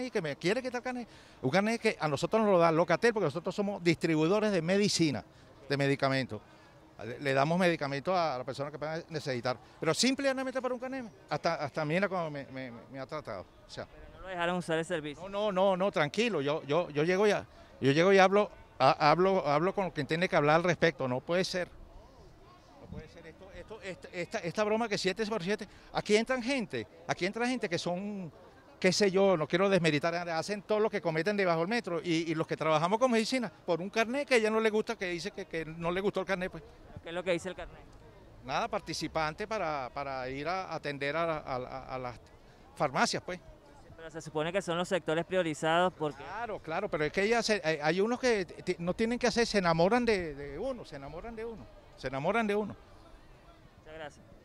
y que me quiere quitar Caneí. Un carnet que a nosotros nos lo da Locatel porque nosotros somos distribuidores de medicina, de medicamentos. Le damos medicamentos a la persona que pueda necesitar. Pero simplemente para un carnet hasta, hasta mira cómo me, ha tratado. no lo dejaron usar el servicio. No, no, no, tranquilo. Yo, yo, yo llego ya. Yo llego y hablo, hablo, hablo con quien tiene que hablar al respecto. No puede ser. Esto, esta, esta, esta, broma que 7 por siete aquí entran gente, aquí entra gente que son qué sé yo, no quiero desmeritar, hacen todo lo que cometen debajo del metro. Y, los que trabajamos con medicina, por un carnet que a ella no le gusta, que dice que, no le gustó el carnet, pues. ¿Qué es lo que dice el carnet? Nada, participante para, ir a atender a, las farmacias, pues. Pero se supone que son los sectores priorizados porque... Claro, claro, pero es que ella hay unos que no tienen que hacer, se enamoran de, uno, se enamoran de uno, se enamoran de uno. Muchas gracias.